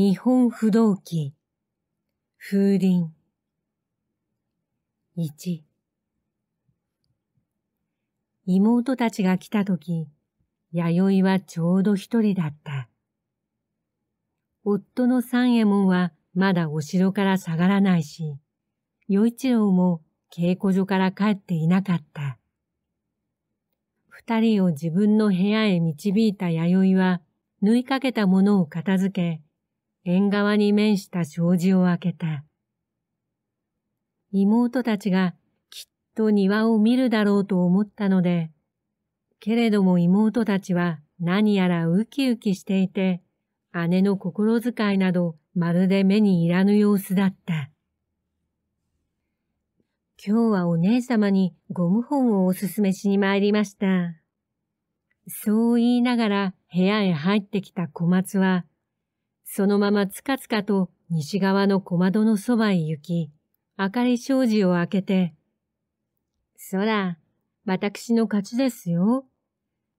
日本不動機風鈴1妹たちが来た時、弥生はちょうど一人だった。夫の三右衛門はまだお城から下がらないし、与一郎も稽古所から帰っていなかった。二人を自分の部屋へ導いた弥生は、縫いかけたものを片付け、縁側に面した障子を開けた。妹たちがきっと庭を見るだろうと思ったので、けれども妹たちは何やらウキウキしていて、姉の心遣いなどまるで目にいらぬ様子だった。今日はお姉様にゴム本をおすすめしに参りました。そう言いながら部屋へ入ってきた小松はそのままつかつかと西側の小窓のそばへ行き、明かり障子を開けて、そら、私の勝ちですよ、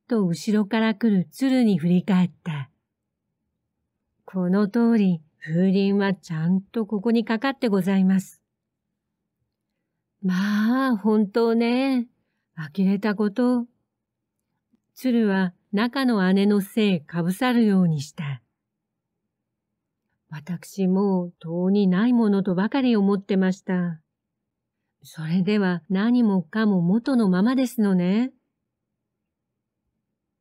と後ろから来る鶴に振り返った。この通り、風鈴はちゃんとここにかかってございます。まあ、本当ね、呆れたこと。鶴は中の姉の背いかぶさるようにした。私も遠にないものとばかり思ってました。それでは何もかも元のままですのね。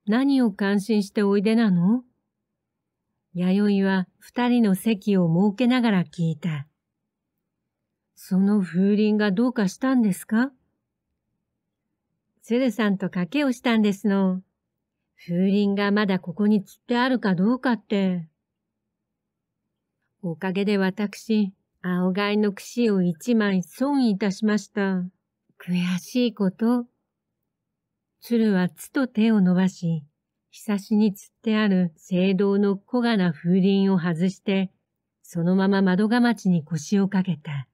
何を感心しておいでなの弥生は二人の席を設けながら聞いた。その風鈴がどうかしたんですか鶴さんと賭けをしたんですの。風鈴がまだここに釣ってあるかどうかって。おかげで私、青貝の櫛を一枚損いたしました。悔しいこと。鶴はつと手を伸ばし、ひさしに釣ってある青銅の小がな風鈴を外して、そのまま窓がまちに腰をかけた。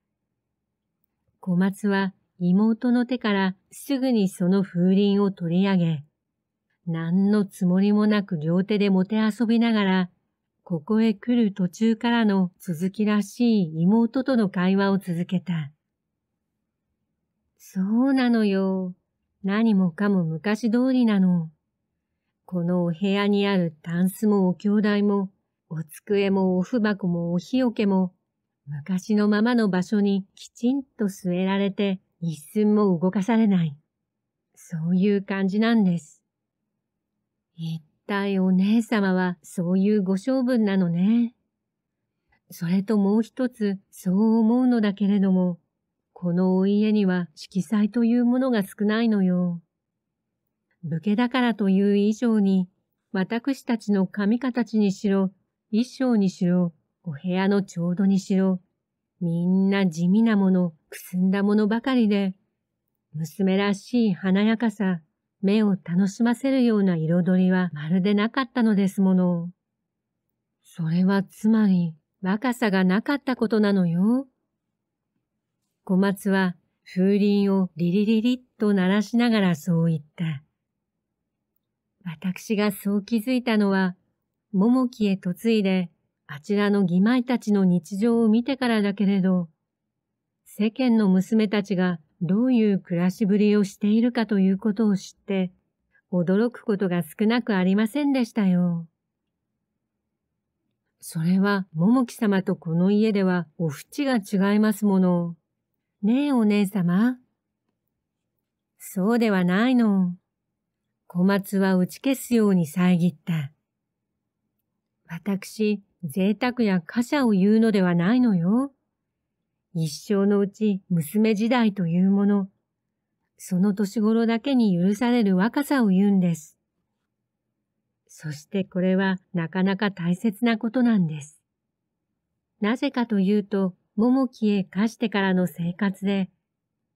小松は妹の手からすぐにその風鈴を取り上げ、何のつもりもなく両手でもてあそびながらここへ来る途中からの続きらしい妹との会話を続けた。そうなのよ。何もかも昔通りなの。このお部屋にあるタンスもお兄弟も、お机もおふ箱もお日よけも、昔のままの場所にきちんと据えられて一寸も動かされない。そういう感じなんです。一対お姉様はそういうご性分なのね。それともう一つそう思うのだけれども、このお家には色彩というものが少ないのよ。武家だからという以上に、私たちの髪形にしろ、衣装にしろ、お部屋のちょうどにしろ、みんな地味なもの、くすんだものばかりで、娘らしい華やかさ、目を楽しませるような彩りはまるでなかったのですもの。それはつまり若さがなかったことなのよ。小松は風鈴をリリリリッと鳴らしながらそう言った。私がそう気づいたのは、桃木へ嫁いで、あちらの義妹たちの日常を見てからだけれど、世間の娘たちがどういう暮らしぶりをしているかということを知って、驚くことが少なくありませんでしたよ。それは、桃木様とこの家ではお縁が違いますもの。ねえお姉様。そうではないの。小松は打ち消すように遮った。私、贅沢や貨車を言うのではないのよ。一生のうち娘時代というもの、その年頃だけに許される若さを言うんです。そしてこれはなかなか大切なことなんです。なぜかというと、桃木へ貸してからの生活で、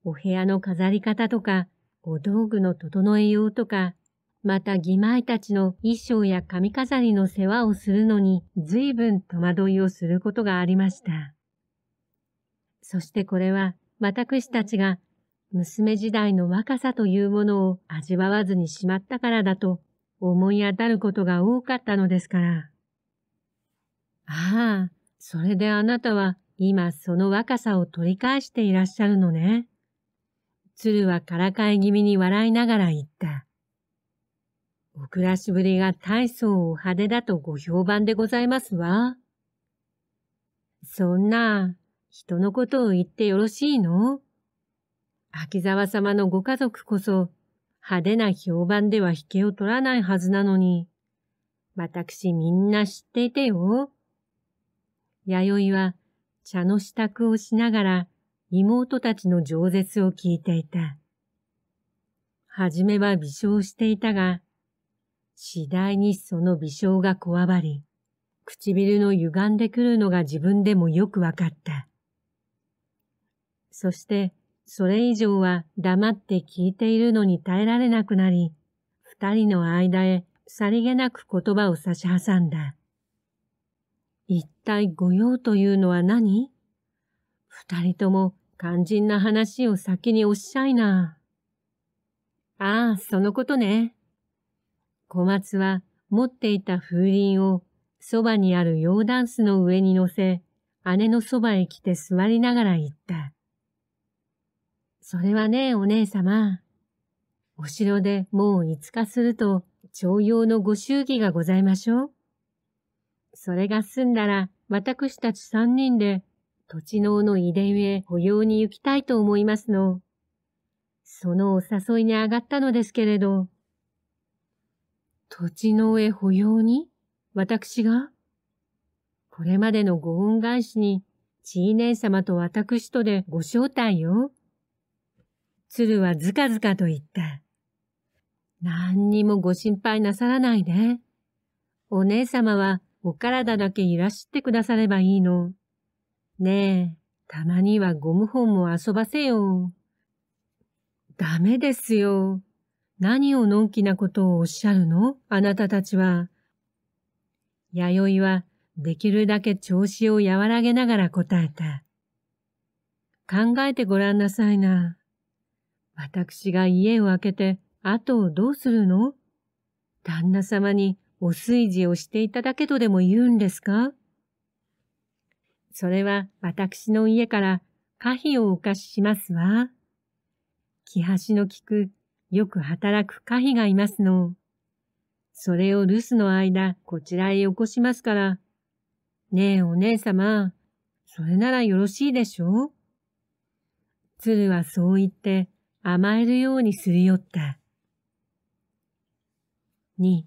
お部屋の飾り方とか、お道具の整えようとか、また義妹たちの衣装や髪飾りの世話をするのに随分戸惑いをすることがありました。そしてこれは私たちが娘時代の若さというものを味わわずにしまったからだと思い当たることが多かったのですから。ああ、それであなたは今その若さを取り返していらっしゃるのね。鶴はからかい気味に笑いながら言った。お暮らしぶりが大層お派手だとご評判でございますわ。そんな、人のことを言ってよろしいの秋沢様のご家族こそ派手な評判では引けを取らないはずなのに、私みんな知っていてよ。弥生は茶の支度をしながら妹たちの饒舌を聞いていた。はじめは微笑していたが、次第にその微笑がこわばり、唇の歪んでくるのが自分でもよくわかった。そして、それ以上は黙って聞いているのに耐えられなくなり、二人の間へさりげなく言葉を差し挟んだ。一体御用というのは何二人とも肝心な話を先におっしゃいな。ああ、そのことね。小松は持っていた風鈴をそばにある洋ダンスの上に乗せ、姉のそばへ来て座りながら言った。それはね、お姉様。お城でもう5日すると、徴用のご祝儀がございましょう。それが済んだら、私たち三人で、土地能の遺伝へ保養に行きたいと思いますの。そのお誘いに上がったのですけれど。土地能へ保養に私がこれまでのご恩返しに、ちいね様と私とでご招待よ。鶴はずかずかと言った。何にもご心配なさらないで、お姉様はお体だけいらしてくださればいいの。ねえ、たまにはゴム本も遊ばせよ。ダメですよ。何をのんきなことをおっしゃるのあなたたちは。弥生はできるだけ調子を和らげながら答えた。考えてごらんなさいな。私が家を開けて、後をどうするの旦那様にお炊事をしていただけとでも言うんですかそれは私の家から可否をお貸ししますわ。気端の利く、よく働く可否がいますの。それを留守の間、こちらへ起こしますから。ねえお姉様、それならよろしいでしょう鶴はそう言って、甘えるようにすり寄った。2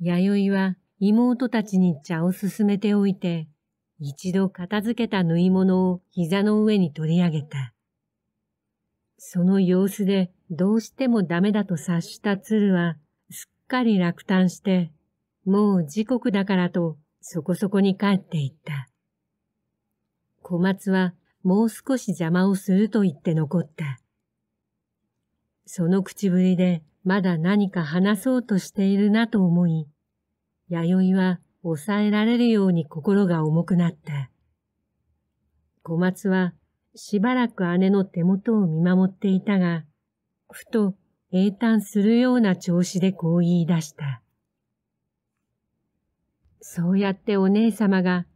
弥生は妹たちに茶を勧めておいて、一度片付けた縫い物を膝の上に取り上げた。その様子でどうしてもダメだと察した鶴は、すっかり落胆して、もう時刻だからとそこそこに帰っていった。小松はもう少し邪魔をすると言って残った。その口ぶりでまだ何か話そうとしているなと思い、弥生は抑えられるように心が重くなった。小松はしばらく姉の手元を見守っていたが、ふと英単するような調子でこう言い出した。そうやってお姉様が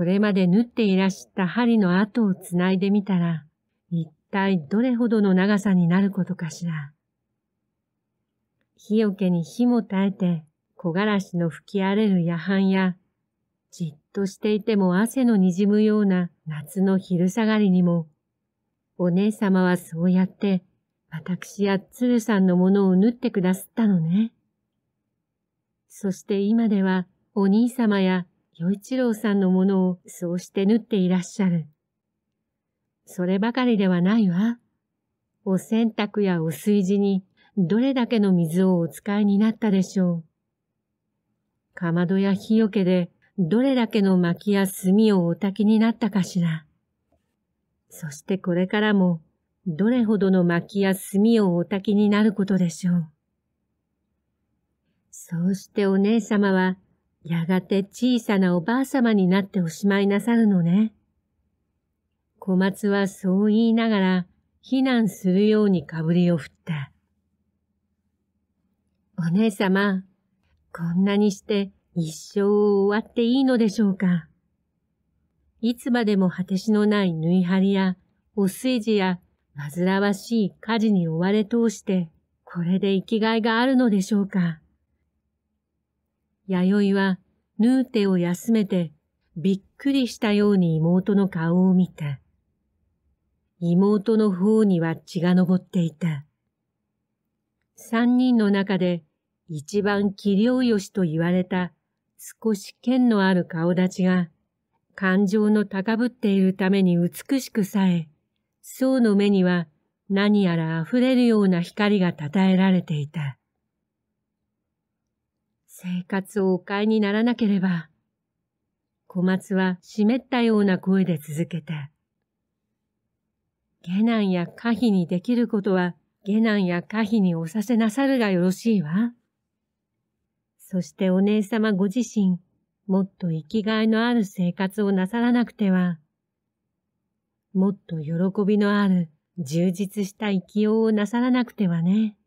これまで縫っていらした針の跡をつないでみたら、一体どれほどの長さになることかしら。火よけに火も耐えて、木枯らしの吹き荒れる夜半や、じっとしていても汗のにじむような夏の昼下がりにも、お姉様はそうやって、私や鶴さんのものを縫ってくだすったのね。そして今では、お兄様や与一郎さんのものをそうして縫っていらっしゃる。そればかりではないわ。お洗濯やお炊事にどれだけの水をお使いになったでしょう。かまどや火よけでどれだけの薪や炭をお焚きになったかしら。そしてこれからもどれほどの薪や炭をお焚きになることでしょう。そうしてお姉様はやがて小さなおばあさまになっておしまいなさるのね。小松はそう言いながら、避難するようにかぶりを振った。お姉様、こんなにして一生を終わっていいのでしょうか。いつまでも果てしのない縫い張りや、お水事や、煩わしい家事に追われ通して、これで生きがいがあるのでしょうか。弥生はヌーテを休めてびっくりしたように妹の顔を見た。妹の方には血が昇っていた。三人の中で一番器量よしと言われた少し剣のある顔立ちが感情の高ぶっているために美しくさえ、僧の目には何やら溢れるような光が称えられていた。生活をお買いにならなければ。小松は湿ったような声で続けた。下男や可否にできることは、下男や可否におさせなさるがよろしいわ。そしてお姉様ご自身、もっと生きがいのある生活をなさらなくては、もっと喜びのある充実した生きようをなさらなくてはね、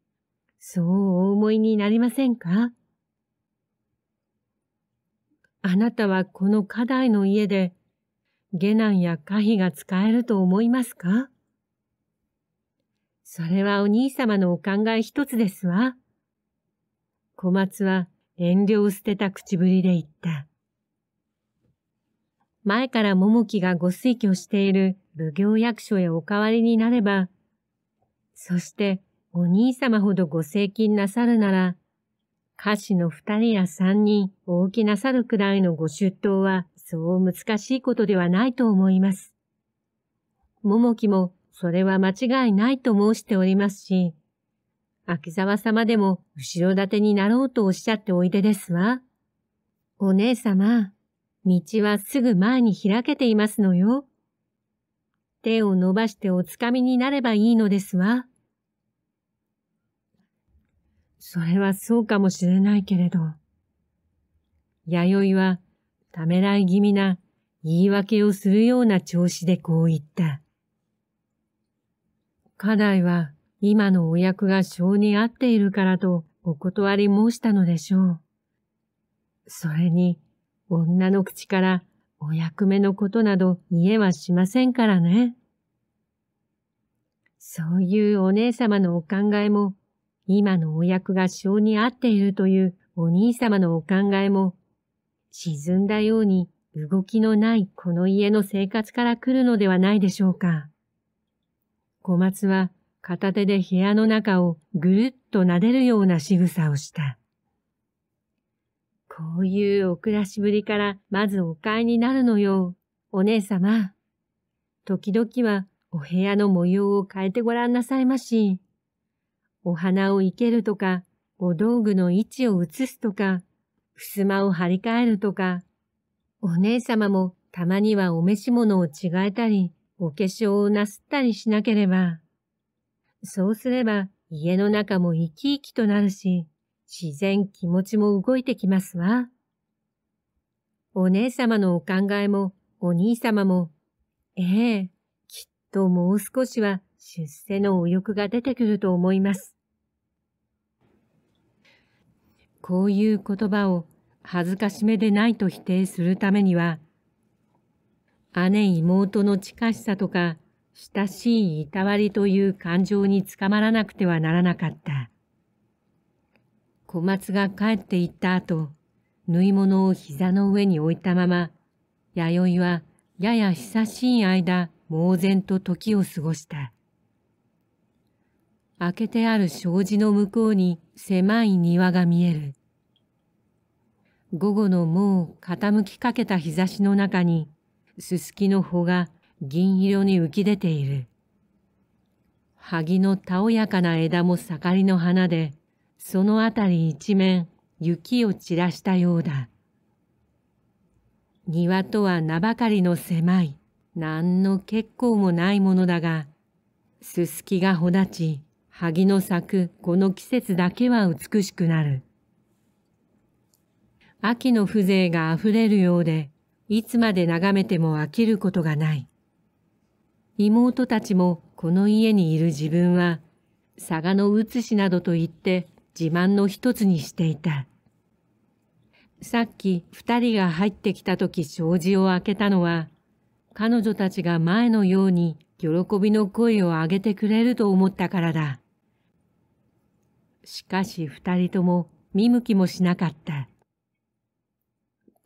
そうお思いになりませんかあなたはこの課題の家で、下男や下妃が使えると思いますかそれはお兄様のお考え一つですわ。小松は遠慮を捨てた口ぶりで言った。前から桃木がご推挙している奉行役所へお代わりになれば、そしてお兄様ほどご成金なさるなら、歌詞の二人や三人、大きなさるくらいのご出頭は、そう難しいことではないと思います。桃木も、それは間違いないと申しておりますし、秋沢様でも後ろ盾になろうとおっしゃっておいでですわ。お姉様、道はすぐ前に開けていますのよ。手を伸ばしておつかみになればいいのですわ。それはそうかもしれないけれど、弥生はためらい気味な言い訳をするような調子でこう言った。家題は今のお役が性に合っているからとお断り申したのでしょう。それに、女の口からお役目のことなど言えはしませんからね。そういうお姉様のお考えも今のお役が性に合っているというお兄様のお考えも、沈んだように動きのないこの家の生活から来るのではないでしょうか。小松は片手で部屋の中をぐるっと撫でるような仕草をした。こういうお暮らしぶりからまずお買いになるのよ、お姉様。時々はお部屋の模様を変えてごらんなさいまし。お花を生けるとか、お道具の位置を移すとか、襖を張り替えるとか、お姉様もたまにはお召し物を違えたり、お化粧をなすったりしなければ。そうすれば家の中も生き生きとなるし、自然気持ちも動いてきますわ。お姉様のお考えもお兄様も、ええ、きっともう少しは出世のお欲が出てくると思います。こういう言葉を恥ずかしめでないと否定するためには、姉妹の近しさとか、親しいいたわりという感情につかまらなくてはならなかった。小松が帰って行った後、縫い物を膝の上に置いたまま、弥生はやや久しい間、猛然と時を過ごした。開けてある障子の向こうに狭い庭が見える。午後のもう傾きかけた日差しの中に、すすきの穂が銀色に浮き出ている。萩のたおやかな枝も盛りの花で、そのあたり一面雪を散らしたようだ。庭とは名ばかりの狭い、何の結構もないものだが、すすきがほだち、萩の咲くこの季節だけは美しくなる。秋の風情が溢れるようで、いつまで眺めても飽きることがない。妹たちもこの家にいる自分は、佐賀の写しなどと言って自慢の一つにしていた。さっき二人が入ってきた時障子を開けたのは、彼女たちが前のように喜びの声を上げてくれると思ったからだ。しかし二人とも見向きもしなかった。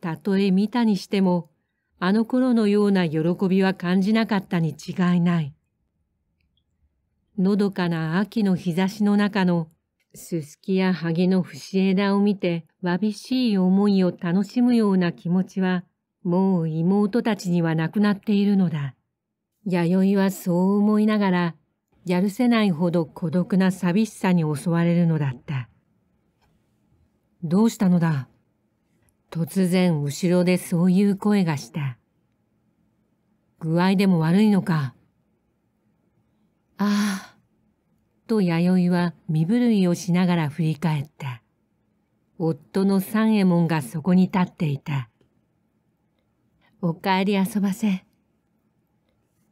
たとえ見たにしても、あの頃のような喜びは感じなかったに違いない。のどかな秋の日差しの中のすすきやハゲの節枝を見て、わびしい思いを楽しむような気持ちは、もう妹たちにはなくなっているのだ。弥生はそう思いながら、やるせないほど孤独な寂しさに襲われるのだったどうしたのだ突然後ろでそういう声がした具合でも悪いのかああと弥生は身震いをしながら振り返った夫の三右衛門がそこに立っていたおかえり遊ばせ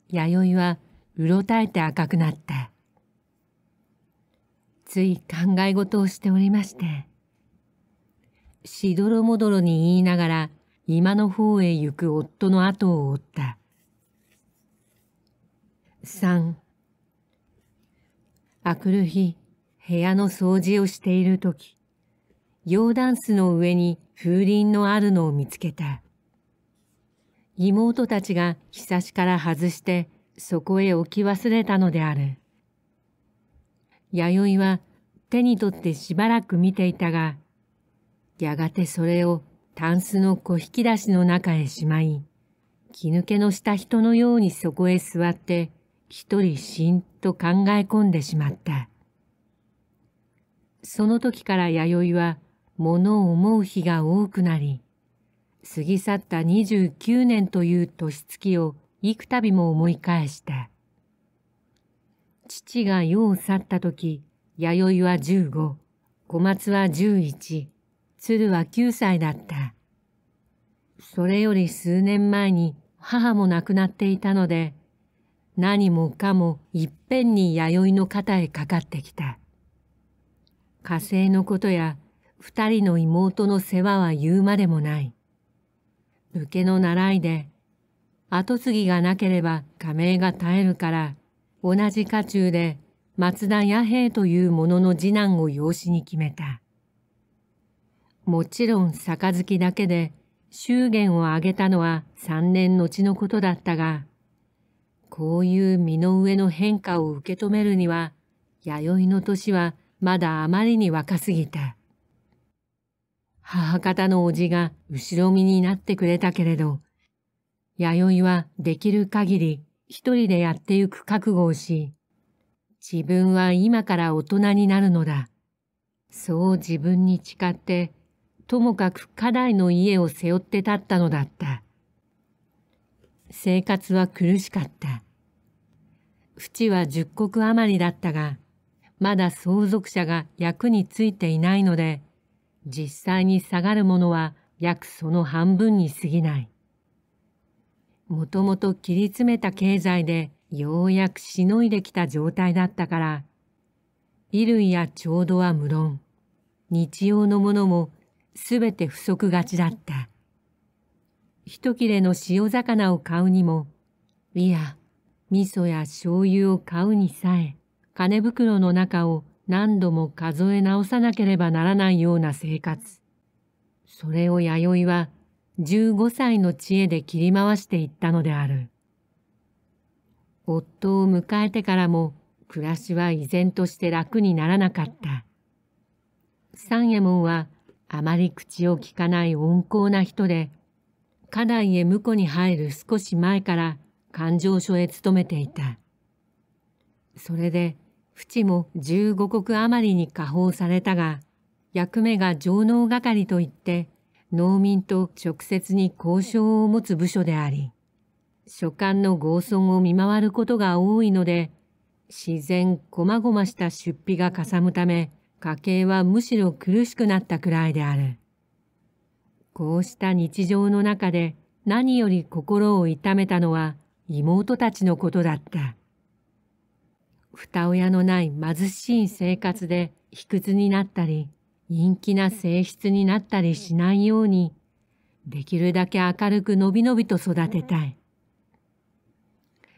弥生はうろたえて赤くなったつい考え事をしておりましてしどろもどろに言いながら今の方へ行く夫の後を追った三あくる日部屋の掃除をしている時洋ダンスの上に風鈴のあるのを見つけた妹たちがひさしから外してそこへ置き忘れたのである。弥生は手に取ってしばらく見ていたが、やがてそれをタンスの小引き出しの中へしまい、気抜けのした人のようにそこへ座って、一人しんと考え込んでしまった。その時から弥生は物を思う日が多くなり、過ぎ去った29年という年月を幾度も思い返した。父が世を去った時、弥生は十五、小松は十一、鶴は九歳だった。それより数年前に母も亡くなっていたので、何もかもいっぺんに弥生の肩へかかってきた。火星のことや二人の妹の世話は言うまでもない。武家の習いで跡継ぎがなければ加盟が絶えるから、同じ家中で松田弥平という者の次男を養子に決めた。もちろん杯だけで祝言をあげたのは三年後のことだったが、こういう身の上の変化を受け止めるには、弥生の年はまだあまりに若すぎた。母方の叔父が後ろ身になってくれたけれど、弥生はできる限り一人でやってゆく覚悟をし、自分は今から大人になるのだ。そう自分に誓って、ともかく課題の家を背負って立ったのだった。生活は苦しかった。淵は十国余りだったが、まだ相続者が役についていないので、実際に下がるものは約その半分に過ぎない。もともと切り詰めた経済でようやくしのいできた状態だったから、衣類や調度は無論、日用のものもすべて不足がちだった。一切れの塩魚を買うにも、いや、味噌や醤油を買うにさえ、金袋の中を何度も数え直さなければならないような生活。それを弥生は15歳の知恵で切り回していったのである。夫を迎えてからも暮らしは依然として楽にならなかった。三右衛門はあまり口を聞かない温厚な人で、家内へ婿に入る少し前から勘定所へ勤めていた。それで、淵も十五国余りに下放されたが、役目が上納係といって、農民と直接に交渉を持つ部署であり、書簡の合損を見回ることが多いので、自然こまごました出費がかさむため、家計はむしろ苦しくなったくらいである。こうした日常の中で何より心を痛めたのは妹たちのことだった。二親のない貧しい生活で卑屈になったり、陰気な性質になったりしないように、できるだけ明るくのびのびと育てたい。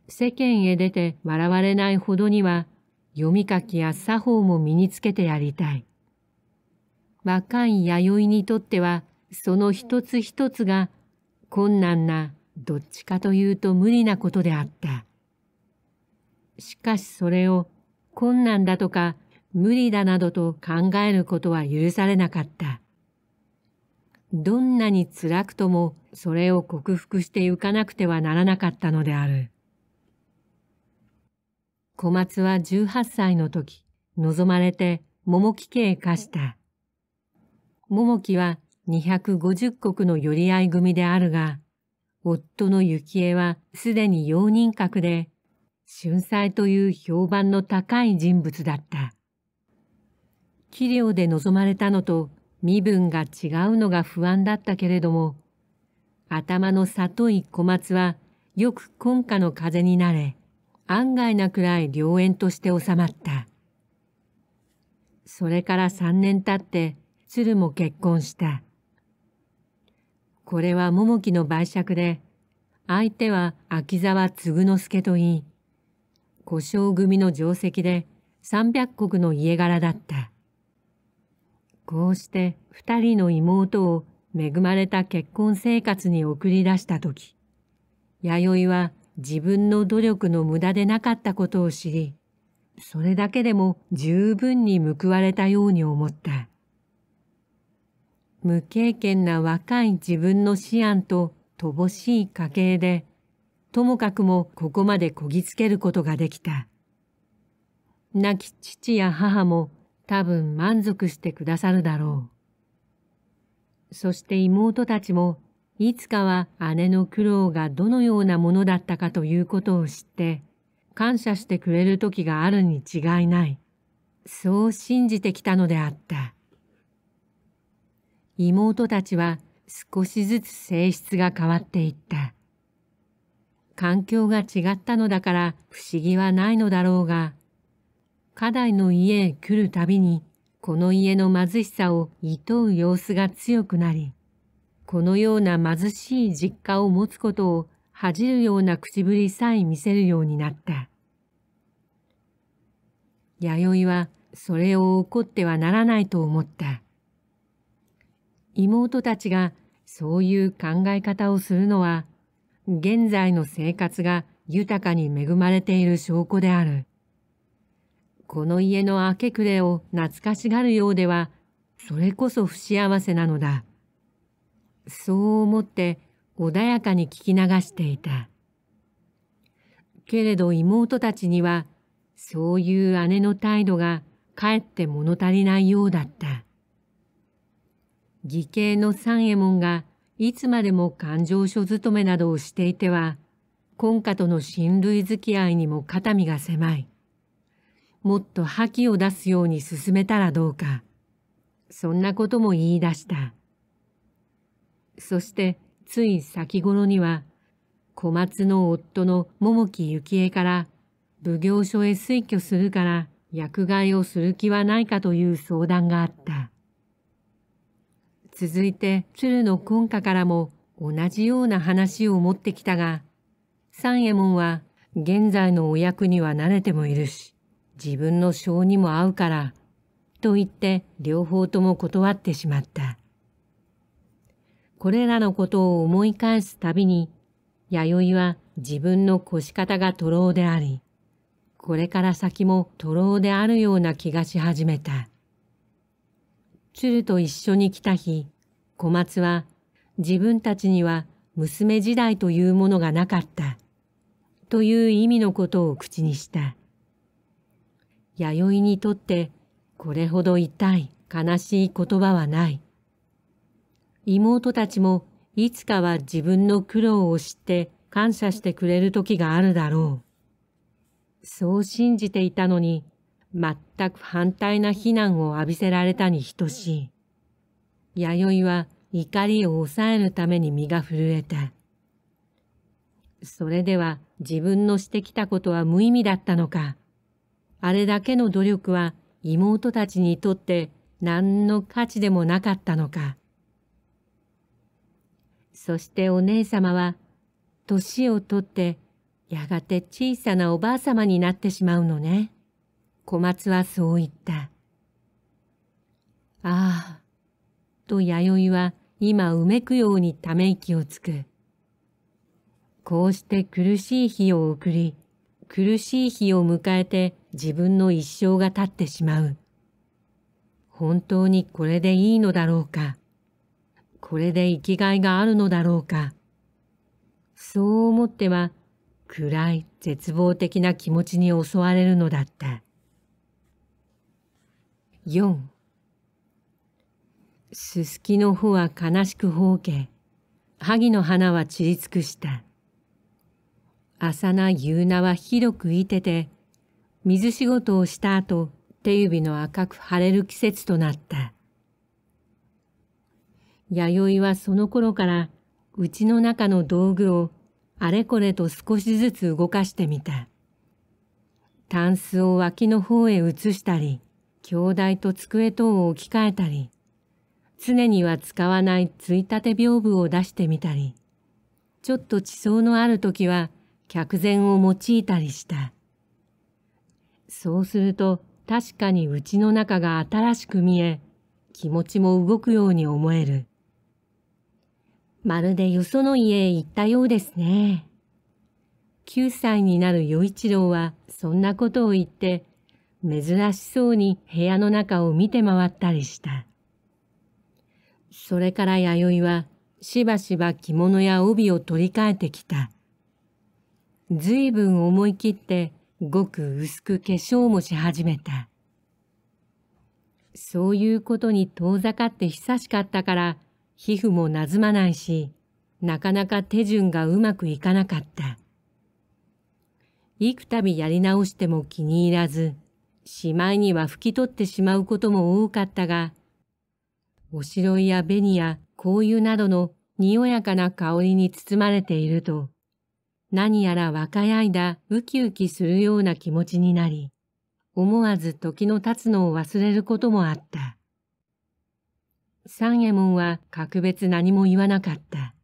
世間へ出て笑われないほどには、読み書きや作法も身につけてやりたい。若い弥生にとっては、その一つ一つが困難な、どっちかというと無理なことであった。しかしそれを困難だとか無理だなどと考えることは許されなかった。どんなに辛くともそれを克服してゆかなくてはならなかったのである。小松は18歳の時、望まれて桃木家へ貸した。桃木は250国の寄り合い組であるが、夫の幸恵はすでに容認格で、春菜という評判の高い人物だった。器量で望まれたのと身分が違うのが不安だったけれども、頭の里い小松はよく今夏の風になれ、案外なくらい良縁として収まった。それから三年経って、鶴も結婚した。これは桃木の売借で、相手は秋沢嗣之助といい、故障組の定石で三百石の家柄だった。こうして二人の妹を恵まれた結婚生活に送り出した時、弥生は自分の努力の無駄でなかったことを知り、それだけでも十分に報われたように思った。無経験な若い自分の思案と乏しい家系で、ともかくもここまでこぎつけることができた。亡き父や母も多分満足してくださるだろう。そして妹たちも、いつかは姉の苦労がどのようなものだったかということを知って、感謝してくれる時があるに違いない。そう信じてきたのであった。妹たちは少しずつ性質が変わっていった。環境が違ったのだから不思議はないのだろうが、家来の家へ来るたびに、この家の貧しさを厭う様子が強くなり、このような貧しい実家を持つことを恥じるような口ぶりさえ見せるようになった。弥生はそれを怒ってはならないと思った。妹たちがそういう考え方をするのは、現在の生活が豊かに恵まれている証拠である。この家の明け暮れを懐かしがるようでは、それこそ不幸せなのだ。そう思って穏やかに聞き流していた。けれど妹たちには、そういう姉の態度がかえって物足りないようだった。義兄の三右衛門がいつまでも勘定所勤めなどをしていては、今夏との親類付き合いにも肩身が狭い。もっと覇気を出すように進めたらどうかそんなことも言い出したそしてつい先頃には小松の夫の桃木幸恵から奉行所へ推挙するから薬害をする気はないかという相談があった続いて鶴の根下からも同じような話を持ってきたが三右衛門は現在のお役には慣れてもいるし自分の性にも合うから、と言って両方とも断ってしまった。これらのことを思い返すたびに、弥生は自分の腰方が徒労であり、これから先も徒労であるような気がし始めた。鶴と一緒に来た日、小松は自分たちには娘時代というものがなかった、という意味のことを口にした。弥生にとってこれほど痛い悲しい言葉はない。妹たちもいつかは自分の苦労を知って感謝してくれる時があるだろう。そう信じていたのに、全く反対な非難を浴びせられたに等しい。弥生は怒りを抑えるために身が震えた。それでは自分のしてきたことは無意味だったのか。あれだけの努力は妹たちにとって何の価値でもなかったのか。そしてお姉様は、年をとって、やがて小さなおばあ様になってしまうのね。小松はそう言った。ああ、と弥生は今うめくようにため息をつく。こうして苦しい日を送り、苦しい日を迎えて自分の一生が経ってしまう。本当にこれでいいのだろうか。これで生きがいがあるのだろうか。そう思っては暗い絶望的な気持ちに襲われるのだった。四。すすきの穂は悲しくほうけ、萩の花は散り尽くした。浅な夕名は広くいてて、水仕事をした後、手指の赤く腫れる季節となった。弥生はその頃から、うちの中の道具をあれこれと少しずつ動かしてみた。タンスを脇の方へ移したり、鏡台と机等を置き換えたり、常には使わないついたて屏風を出してみたり、ちょっと地層のある時は客禅を用いたりした。そうすると確かにうちの中が新しく見え、気持ちも動くように思える。まるでよその家へ行ったようですね。9歳になる与一郎はそんなことを言って、珍しそうに部屋の中を見て回ったりした。それから弥生はしばしば着物や帯を取り替えてきた。ずいぶん思い切ってごく薄く化粧もし始めた。そういうことに遠ざかって久しかったから皮膚もなずまないし、なかなか手順がうまくいかなかった。幾度やり直しても気に入らず、しまいには拭き取ってしまうことも多かったが、おしろいや紅や香油などのにおやかな香りに包まれていると、何やら若い間ウキウキするような気持ちになり、思わず時の経つのを忘れることもあった。三右衛門は格別何も言わなかった。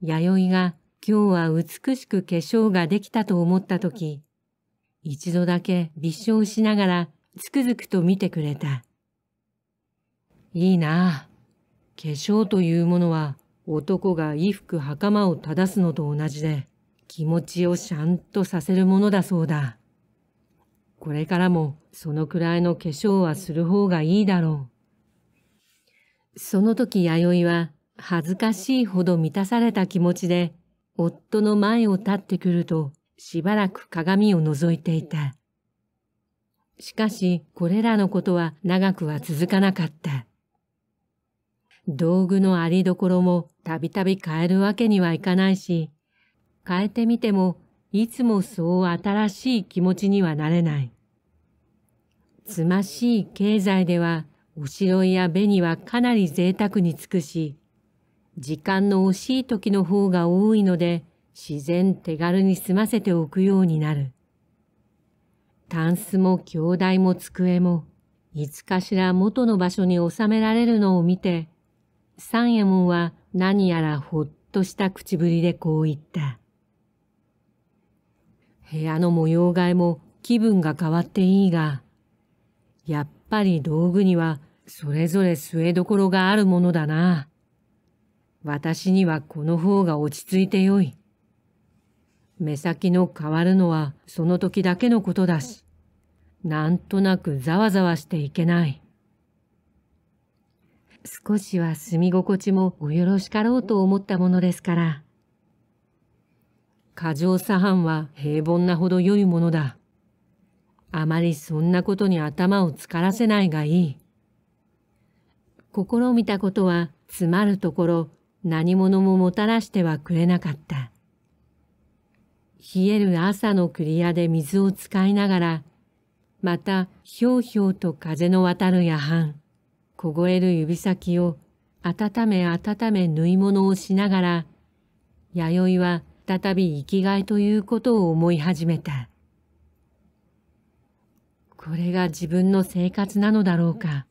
弥生が今日は美しく化粧ができたと思った時、一度だけ微笑しながらつくづくと見てくれた。いいなあ。化粧というものは男が衣服袴を正すのと同じで、気持ちをシャンとさせるものだそうだ。これからもそのくらいの化粧はする方がいいだろう。その時弥生は恥ずかしいほど満たされた気持ちで、夫の前を立ってくるとしばらく鏡を覗いていた。しかしこれらのことは長くは続かなかった。道具のありどころもたびたび変えるわけにはいかないし、変えてみてもいつもそう新しい気持ちにはなれない。つましい経済ではおしろいや紅はかなり贅沢に尽くし、時間の惜しい時の方が多いので自然手軽に済ませておくようになる。タンスも兄弟も机もいつかしら元の場所に収められるのを見て、三右衛門は何やらほっとした口ぶりでこう言った。部屋の模様替えも気分が変わっていいが、やっぱり道具にはそれぞれ据えどころがあるものだな。私にはこの方が落ち着いてよい。目先の変わるのはその時だけのことだし、なんとなくざわざわしていけない。少しは住み心地もおよろしかろうと思ったものですから。過剰左藩は平凡なほど良いものだ。あまりそんなことに頭を疲らせないがいい。試みたことは、詰まるところ、何者ももたらしてはくれなかった。冷える朝のクリアで水を使いながら、また、ひょうひょうと風の渡る夜半。凍える指先を温め温め縫い物をしながら、弥生は再び生きがいということを思い始めた。これが自分の生活なのだろうか。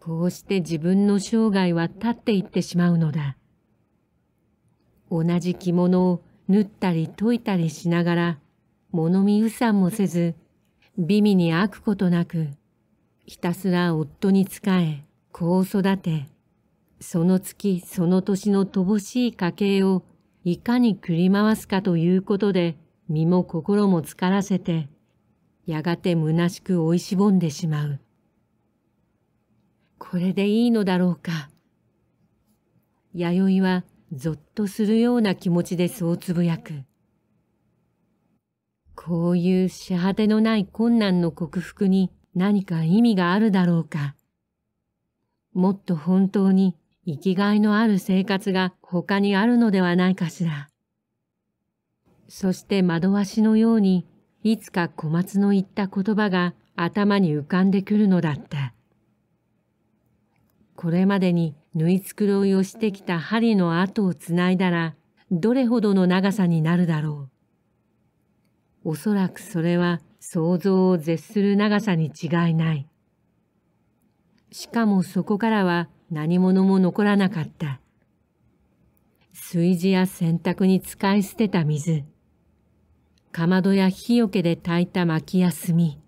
こうして自分の生涯は立っていってしまうのだ。同じ着物を縫ったり解いたりしながら、物見うさんもせず、美味に飽くことなく、ひたすら夫に仕え子を育てその月その年の乏しい家計をいかに繰り回すかということで身も心も疲らせてやがて虚しく追いしぼんでしまう。これでいいのだろうか。弥生はぞっとするような気持ちでそうつぶやく。こういう仕果てのない困難の克服に何か意味があるだろうか。もっと本当に生きがいのある生活が他にあるのではないかしら。そして窓わしのように、いつか小松の言った言葉が頭に浮かんでくるのだった。これまでに縫い繕いをしてきた針の跡をつないだら、どれほどの長さになるだろう。おそらくそれは想像を絶する長さに違いない。しかもそこからは何者も残らなかった。炊事や洗濯に使い捨てた水。かまどや火よけで炊いた薪や炭。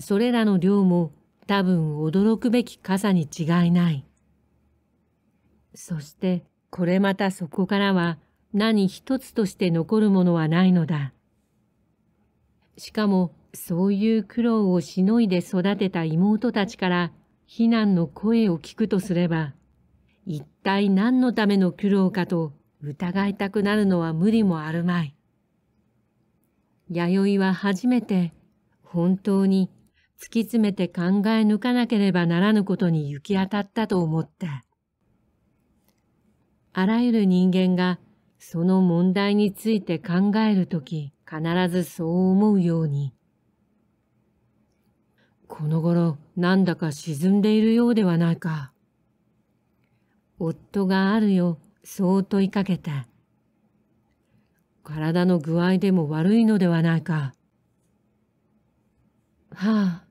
それらの量も多分驚くべき傘に違いない。そしてこれまたそこからは何一つとして残るものはないのだ。しかもそういう苦労をしのいで育てた妹たちから非難の声を聞くとすれば、一体何のための苦労かと疑いたくなるのは無理もあるまい。弥生は初めて本当に突き詰めて考え抜かなければならぬことに行き当たったと思った。あらゆる人間がその問題について考えるとき、必ずそう思うように。この頃なんだか沈んでいるようではないか。夫があるよ、そう問いかけた。体の具合でも悪いのではないか。はあ、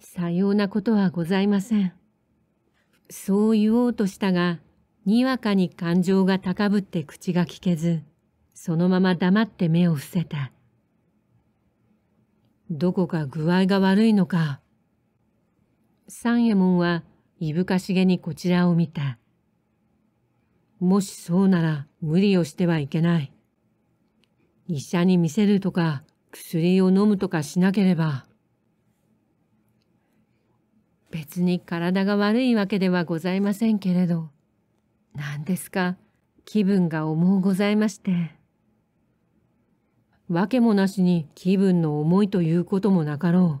さようなことはございません。そう言おうとしたが、にわかに感情が高ぶって口が聞けず、そのまま黙って目を伏せた。どこか具合が悪いのか。三右衛門はいぶかしげにこちらを見た。もしそうなら無理をしてはいけない。医者に見せるとか薬を飲むとかしなければ。別に体が悪いわけではございませんけれど、何ですか気分が思うございまして。わけもなしに気分の重いということもなかろう。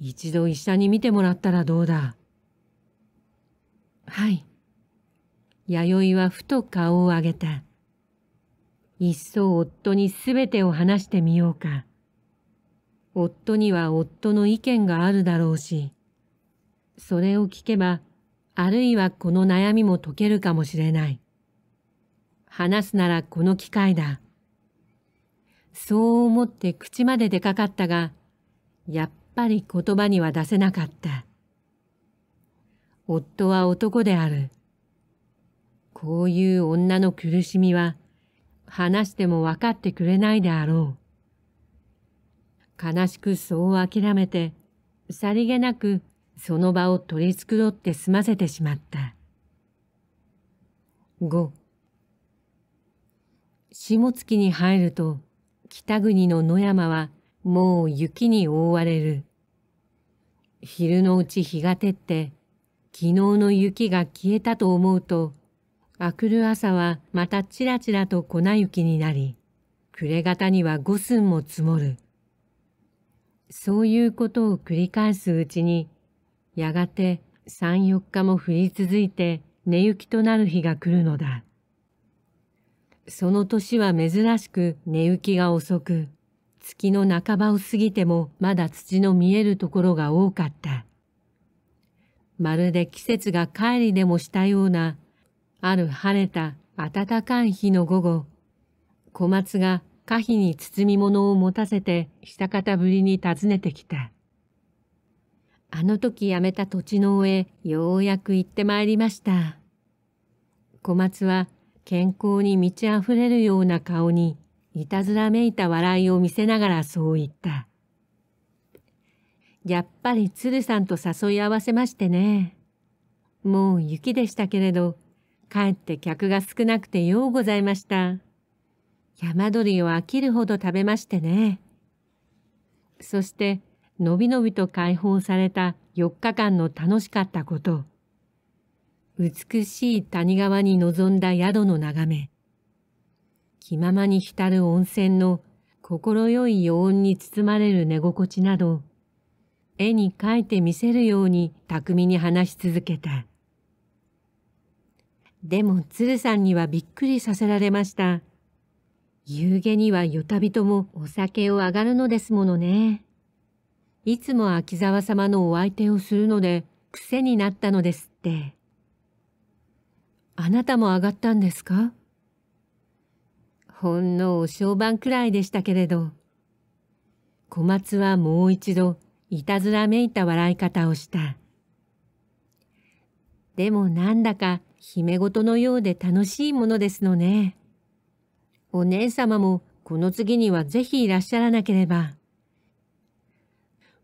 一度医者に診てもらったらどうだ。はい。弥生はふと顔を上げた。いっそ夫にすべてを話してみようか。夫には夫の意見があるだろうし、それを聞けば、あるいはこの悩みも解けるかもしれない。話すならこの機会だ。そう思って口まで出かかったが、やっぱり言葉には出せなかった。夫は男である。こういう女の苦しみは、話しても分かってくれないであろう。悲しくそう諦めて、さりげなくその場を取り繕って済ませてしまった。五。下月に入ると、北国の野山はもう雪に覆われる。昼のうち日が照って、昨日の雪が消えたと思うと、あくる朝はまたちらちらと粉雪になり、暮れ方には五寸も積もる。そういうことを繰り返すうちに、やがて三四日も降り続いて寝雪となる日が来るのだ。その年は珍しく寝行きが遅く、月の半ばを過ぎてもまだ土の見えるところが多かった。まるで季節が帰りでもしたような、ある晴れた暖かい日の午後、小松が花碑に包み物を持たせて久方ぶりに訪ねてきた。あの時辞めた土地の上、ようやく行ってまいりました。小松は健康に満ち溢れるような顔に、いたずらめいた笑いを見せながらそう言った。やっぱり鶴さんと誘い合わせましてね。もう雪でしたけれど、かえって客が少なくてようございました。山鳥を飽きるほど食べましてね。そして、のびのびと解放された4日間の楽しかったこと。美しい谷川に臨んだ宿の眺め、気ままに浸る温泉の心よい余温に包まれる寝心地など、絵に描いて見せるように巧みに話し続けた。でも鶴さんにはびっくりさせられました。夕げには与太人もお酒をあがるのですものね。いつも秋沢様のお相手をするので癖になったのですって。あなたも上がったんですかほんのお商売くらいでしたけれど。小松はもう一度いたずらめいた笑い方をした。でもなんだか姫ごとのようで楽しいものですのね。お姉様もこの次にはぜひいらっしゃらなければ。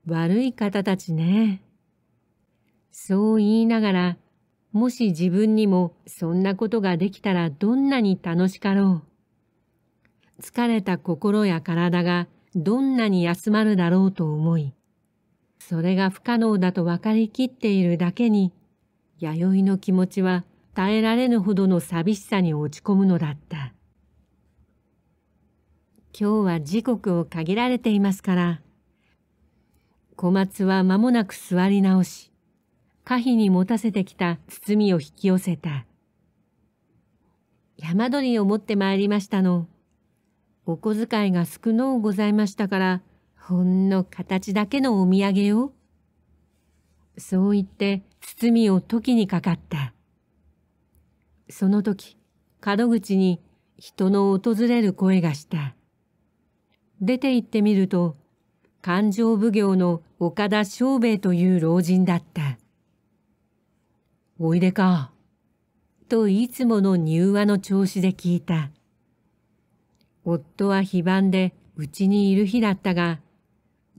悪い方たちね。そう言いながらもし自分にもそんなことができたらどんなに楽しかろう。疲れた心や体がどんなに休まるだろうと思い、それが不可能だと分かりきっているだけに、弥生の気持ちは耐えられぬほどの寂しさに落ち込むのだった。今日は時刻を限られていますから、小松は間もなく座り直し、可否に持たせてきた包みを引き寄せた。山鳥を持ってまいりましたの。お小遣いが少のうございましたから、ほんの形だけのお土産よ。そう言って包みを時にかかった。その時、角口に人の訪れる声がした。出て行ってみると、勘定奉行の岡田昌兵衛という老人だった。おいでか。といつもの入話の調子で聞いた。夫は非番でうちにいる日だったが、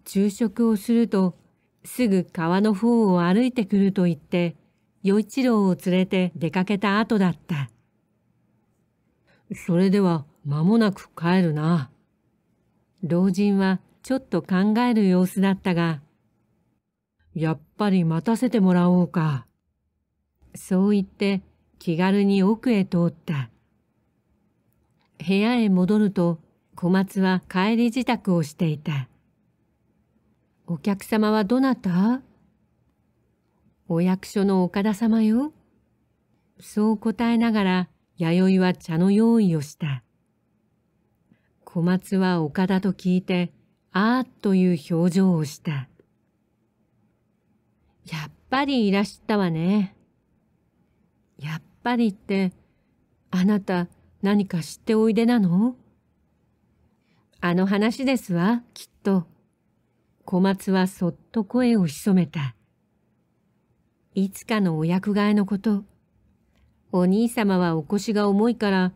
昼食をするとすぐ川の方を歩いてくると言って、与一郎を連れて出かけた後だった。それでは間もなく帰るな。老人はちょっと考える様子だったが、やっぱり待たせてもらおうか。そう言って気軽に奥へ通った。部屋へ戻ると小松は帰り支度をしていた。お客様はどなたお役所の岡田様よ。そう答えながら弥生は茶の用意をした。小松は岡田と聞いて、ああという表情をした。やっぱりいらしたわね。やっぱりってあなた何か知っておいでなのあの話ですわきっと小松はそっと声を潜めたいつかのお役替えのことお兄様はお腰が重いから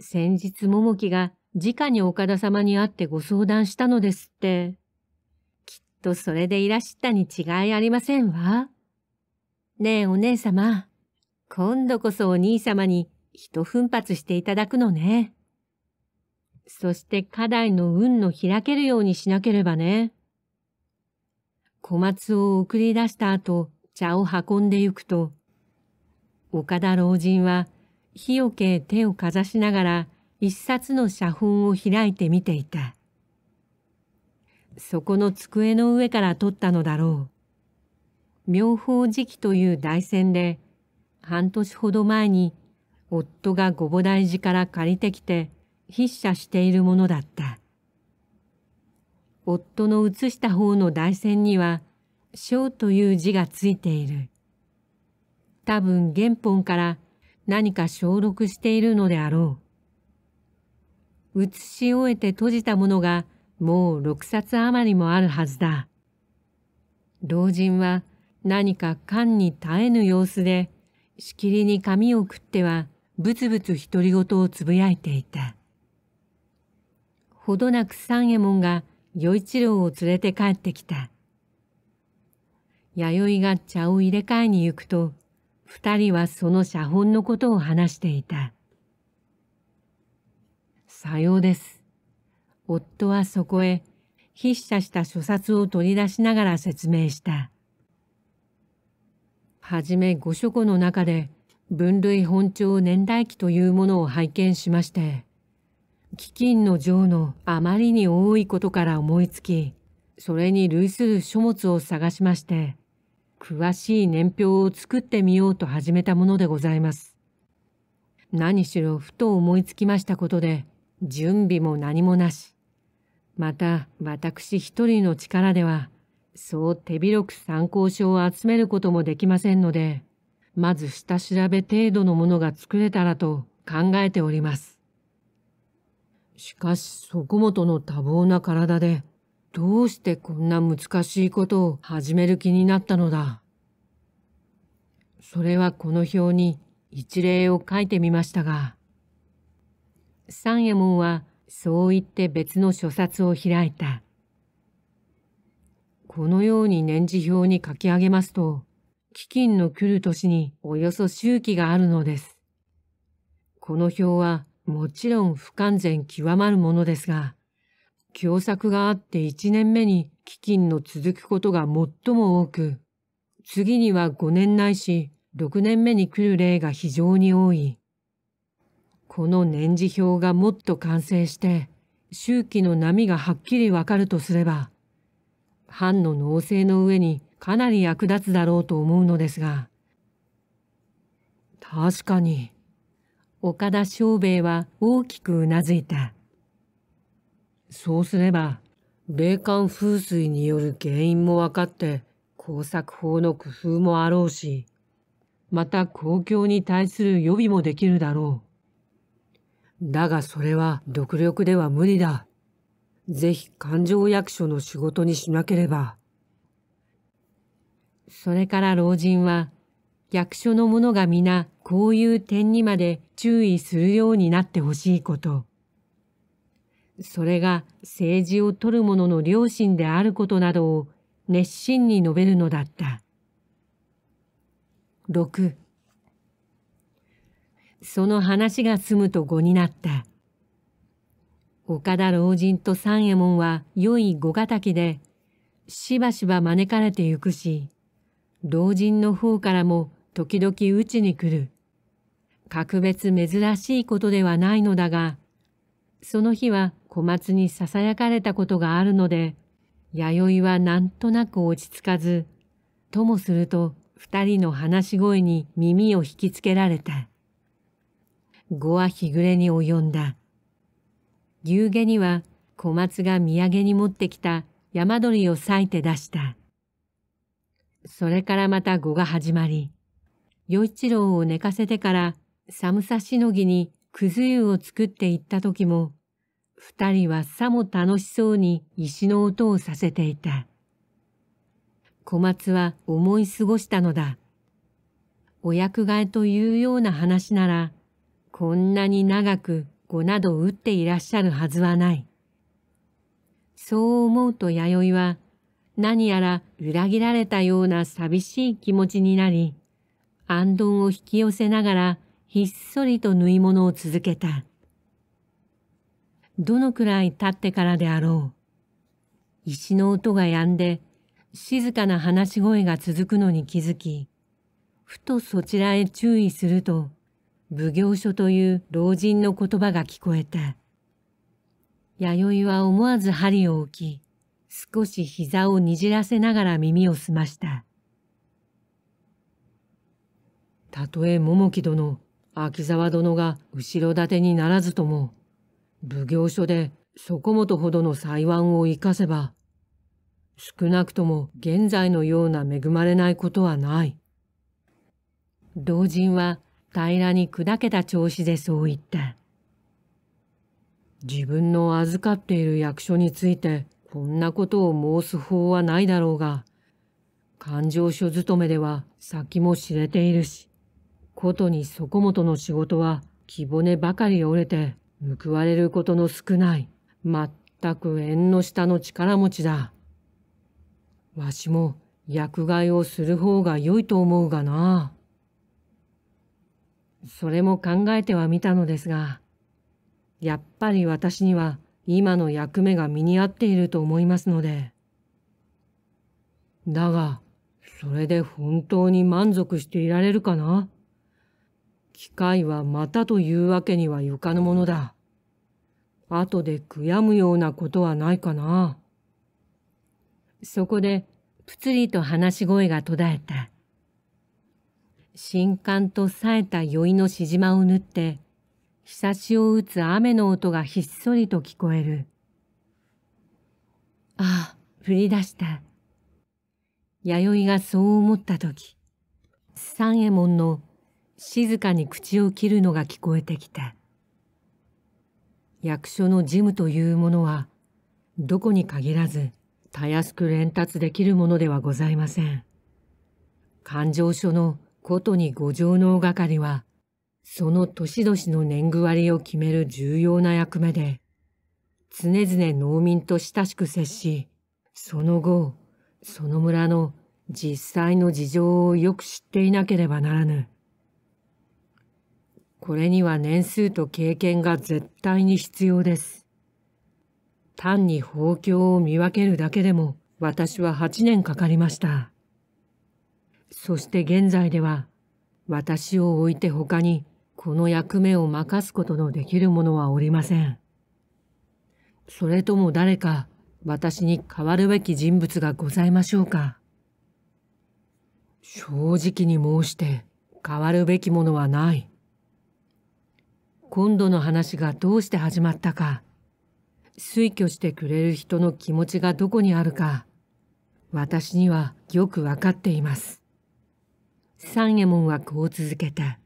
先日桃木が直に岡田様に会ってご相談したのですってきっとそれでいらしたに違いありませんわねえお姉様今度こそお兄様に一奮発していただくのね。そして課題の運の開けるようにしなければね。小松を送り出した後、茶を運んでゆくと、岡田老人は、日よけ手をかざしながら、一冊の写本を開いて見ていた。そこの机の上から取ったのだろう。妙法時期という大戦で、半年ほど前に夫がごぼ大寺から借りてきて筆者しているものだった。夫の写した方の台船には「章」という字がついている。多分原本から何か消録しているのであろう。写し終えて閉じたものがもう6冊余りもあるはずだ。老人は何か缶に耐えぬ様子でしきりに髪をくってはぶつぶつ独り言をつぶやいていた。ほどなく三右衛門が与一郎を連れて帰ってきた。弥生が茶を入れ替えに行くと、二人はその写本のことを話していた。さようです。夫はそこへ、筆者した書札を取り出しながら説明した。はじめ御書庫の中で分類本庁年代記というものを拝見しまして、基金の上のあまりに多いことから思いつき、それに類する書物を探しまして、詳しい年表を作ってみようと始めたものでございます。何しろふと思いつきましたことで、準備も何もなし。また、私一人の力では、そう手広く参考書を集めることもできませんので、まず下調べ程度のものが作れたらと考えております。しかし、そこもとの多忙な体で、どうしてこんな難しいことを始める気になったのだ。それはこの表に一例を書いてみましたが、三右衛門はそう言って別の書冊を開いた。このように年次表に書き上げますと、基金の来る年におよそ周期があるのです。この表はもちろん不完全極まるものですが、共作があって1年目に基金の続くことが最も多く、次には5年ないし6年目に来る例が非常に多い。この年次表がもっと完成して、周期の波がはっきりわかるとすれば、藩の農政の上にかなり役立つだろうと思うのですが。確かに。岡田庄兵衛は大きくうなずいた。そうすれば、米韓風水による原因も分かって、工作法の工夫もあろうし、また公共に対する予備もできるだろう。だがそれは独力では無理だ。ぜひ勘定役所の仕事にしなければ。それから老人は、役所の者が皆こういう点にまで注意するようになってほしいこと。それが政治を取る者の良心であることなどを熱心に述べるのだった。六。その話が済むと語になった。岡田老人と三右衛門は良い五ヶで、しばしば招かれてゆくし、老人の方からも時々うちに来る。格別珍しいことではないのだが、その日は小松に囁かれたことがあるので、弥生はなんとなく落ち着かず、ともすると二人の話し声に耳を引きつけられた。語は日暮れに及んだ。夕下には小松が土産に持ってきた山鳥を裂いて出した。それからまた碁が始まり、与一郎を寝かせてから寒さしのぎにくず湯を作っていった時も、二人はさも楽しそうに石の音をさせていた。小松は思い過ごしたのだ。お役替えというような話なら、こんなに長く碁など打っていらっしゃるはずはない。そう思うと弥生は何やら裏切られたような寂しい気持ちになり、安頓を引き寄せながらひっそりと縫い物を続けた。どのくらい経ってからであろう。石の音が止んで静かな話し声が続くのに気づき、ふとそちらへ注意すると、奉行所という老人の言葉が聞こえた。弥生は思わず針を置き、少し膝をにじらせながら耳を澄ました。たとえ桃木殿、秋沢殿が後ろ盾にならずとも、奉行所でそこもとほどの裁判を生かせば、少なくとも現在のような恵まれないことはない。老人は平らに砕けた調子でそう言った。自分の預かっている役所についてこんなことを申す法はないだろうが、勘定所勤めでは先も知れているし、ことに底本の仕事は木骨ばかり折れて報われることの少ない、全く縁の下の力持ちだ。わしも薬害をする方が良いと思うがな。それも考えてはみたのですが、やっぱり私には今の役目が身に合っていると思いますので。だが、それで本当に満足していられるかな機械はまたというわけにはゆかぬものだ。後で悔やむようなことはないかな。そこで、ぷつりと話し声が途絶えた。新刊と冴えた酔いのしじまを縫って、ひさしを打つ雨の音がひっそりと聞こえる。ああ、降り出した。弥生がそう思った時、三右衛門の静かに口を切るのが聞こえてきた。役所の事務というものは、どこに限らず、たやすく連達できるものではございません。勘定所のことに五条の係は、その年々の年貢割を決める重要な役目で、常々農民と親しく接し、その後、その村の実際の事情をよく知っていなければならぬ。これには年数と経験が絶対に必要です。単に法教を見分けるだけでも私は8年かかりました。そして現在では、私を置いて他にこの役目を任すことのできる者はおりません。それとも誰か私に変わるべき人物がございましょうか。正直に申して変わるべきものはない。今度の話がどうして始まったか、推挙してくれる人の気持ちがどこにあるか、私にはよくわかっています。三右衛門はこう続けた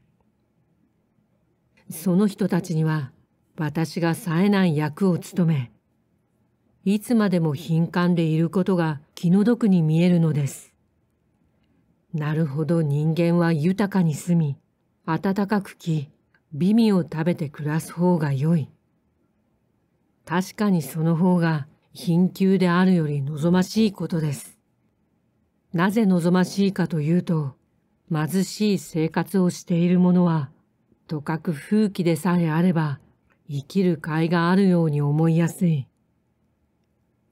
その人たちには私が冴えない役を務めいつまでも貧寒でいることが気の毒に見えるのですなるほど人間は豊かに住み暖かく着美味を食べて暮らす方が良い確かにその方が貧窮であるより望ましいことですなぜ望ましいかというと貧しい生活をしている者は、とかく風紀でさえあれば、生きる甲斐があるように思いやすい。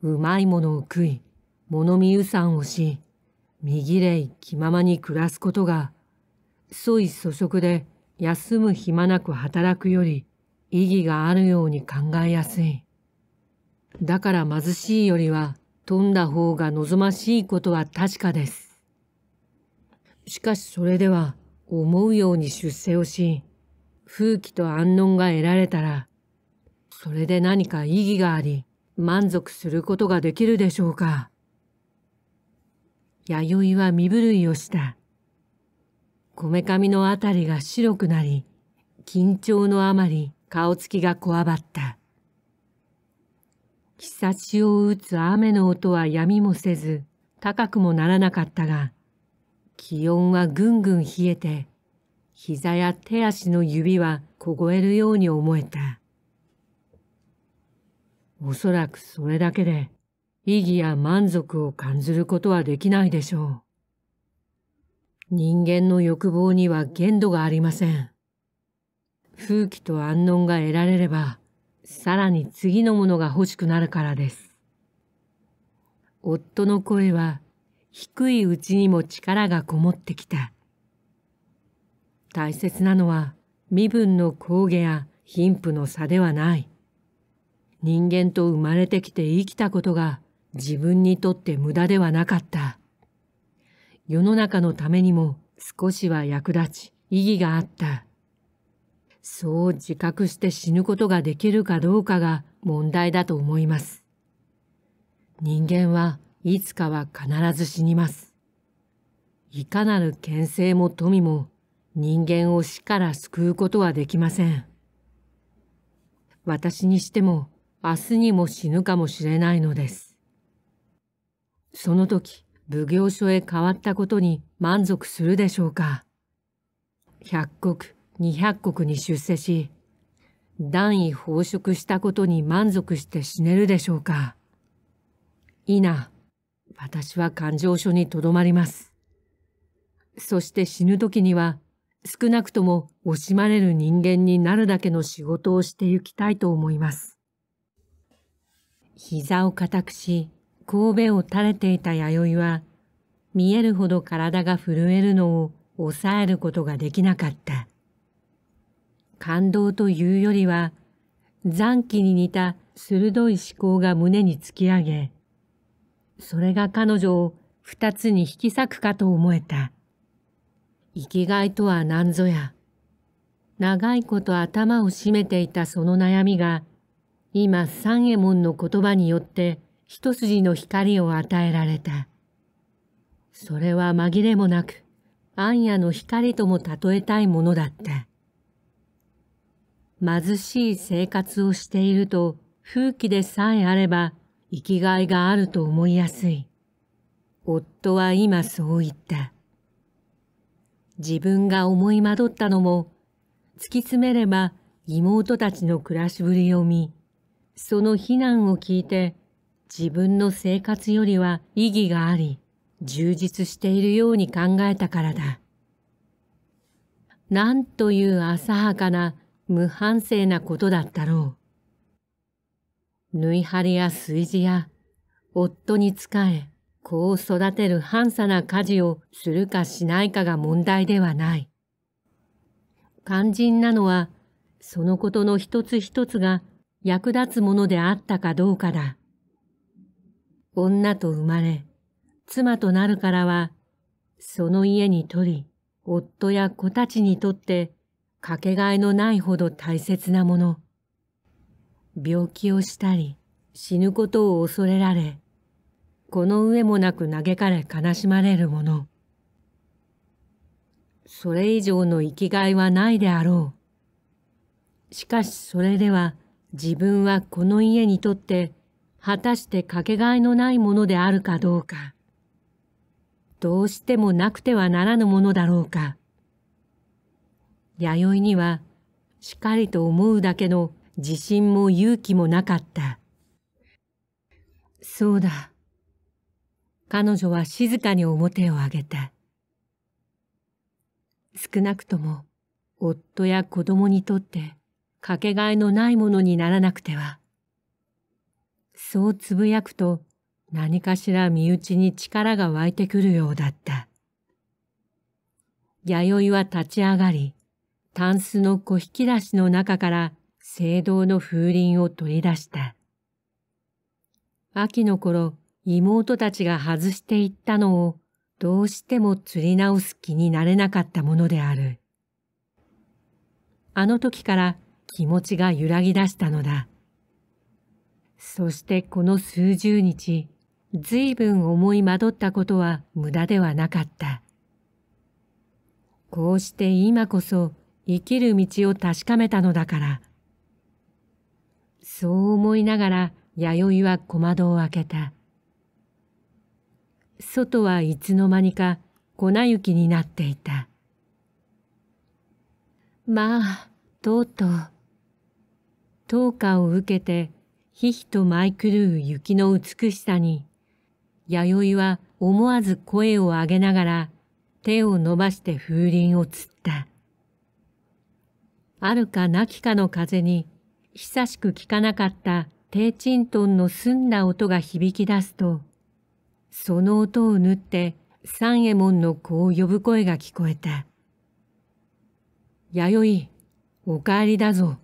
うまいものを食い、物見憂さんをし、身ぎれい気ままに暮らすことが、そい素食で休む暇なく働くより意義があるように考えやすい。だから貧しいよりは、富んだ方が望ましいことは確かです。しかしそれでは思うように出世をし、風紀と安穏が得られたら、それで何か意義があり、満足することができるでしょうか。弥生は身震いをした。こめかみのあたりが白くなり、緊張のあまり顔つきがこわばった。ひさしを打つ雨の音は闇もせず、高くもならなかったが、気温はぐんぐん冷えて、膝や手足の指は凍えるように思えた。おそらくそれだけで意義や満足を感じることはできないでしょう。人間の欲望には限度がありません。風紀と安穏が得られれば、さらに次のものが欲しくなるからです。夫の声は低いうちにも力がこもってきた。大切なのは身分の高下や貧富の差ではない。人間と生まれてきて生きたことが自分にとって無駄ではなかった。世の中のためにも少しは役立ち意義があった。そう自覚して死ぬことができるかどうかが問題だと思います。人間はいつかは必ず死にます。いかなる牽制も富も人間を死から救うことはできません。私にしても明日にも死ぬかもしれないのです。その時、奉行所へ変わったことに満足するでしょうか。百国、二百国に出世し、段位飽食したことに満足して死ねるでしょうか。いな、私は感情書にとどまります。そして死ぬ時には、少なくとも惜しまれる人間になるだけの仕事をしてゆきたいと思います。膝を固くし、神戸を垂れていた弥生は、見えるほど体が震えるのを抑えることができなかった。感動というよりは、残機に似た鋭い思考が胸に突き上げ、それが彼女を二つに引き裂くかと思えた。生きがいとは何ぞや。長いこと頭を絞めていたその悩みが、今三右衛門の言葉によって一筋の光を与えられた。それは紛れもなく、暗夜の光とも例えたいものだった。貧しい生活をしていると、風紀でさえあれば、生きがいがあると思いやすい。夫は今そう言った。自分が思い惑ったのも、突き詰めれば妹たちの暮らしぶりを見、その非難を聞いて、自分の生活よりは意義があり、充実しているように考えたからだ。なんという浅はかな無反省なことだったろう。縫い張りや炊事や、夫に仕え、子を育てる半さな家事をするかしないかが問題ではない。肝心なのは、そのことの一つ一つが役立つものであったかどうかだ。女と生まれ、妻となるからは、その家にとり、夫や子たちにとって、かけがえのないほど大切なもの。病気をしたり死ぬことを恐れられこの上もなく嘆かれ悲しまれるものそれ以上の生きがいはないであろうしかしそれでは自分はこの家にとって果たしてかけがえのないものであるかどうかどうしてもなくてはならぬものだろうか弥生にはしかりと思うだけの自信も勇気もなかった。そうだ。彼女は静かに表を上げた。少なくとも夫や子供にとってかけがえのないものにならなくては。そうつぶやくと何かしら身内に力が湧いてくるようだった。弥生は立ち上がり、タンスの小引き出しの中から聖堂の風鈴を取り出した。秋の頃、妹たちが外していったのを、どうしても釣り直す気になれなかったものである。あの時から気持ちが揺らぎ出したのだ。そしてこの数十日、随分思い惑ったことは無駄ではなかった。こうして今こそ生きる道を確かめたのだから、そう思いながら弥生は小窓を開けた。外はいつの間にか粉雪になっていた。まあ、とうとう。投下を受けて、ひひと舞い狂う雪の美しさに、弥生は思わず声を上げながら、手を伸ばして風鈴を釣った。あるかなきかの風に、久しく聞かなかった低鎮ンの澄んだ音が響き出すと、その音を縫って三右衛門の子を呼ぶ声が聞こえた。弥生、お帰りだぞ。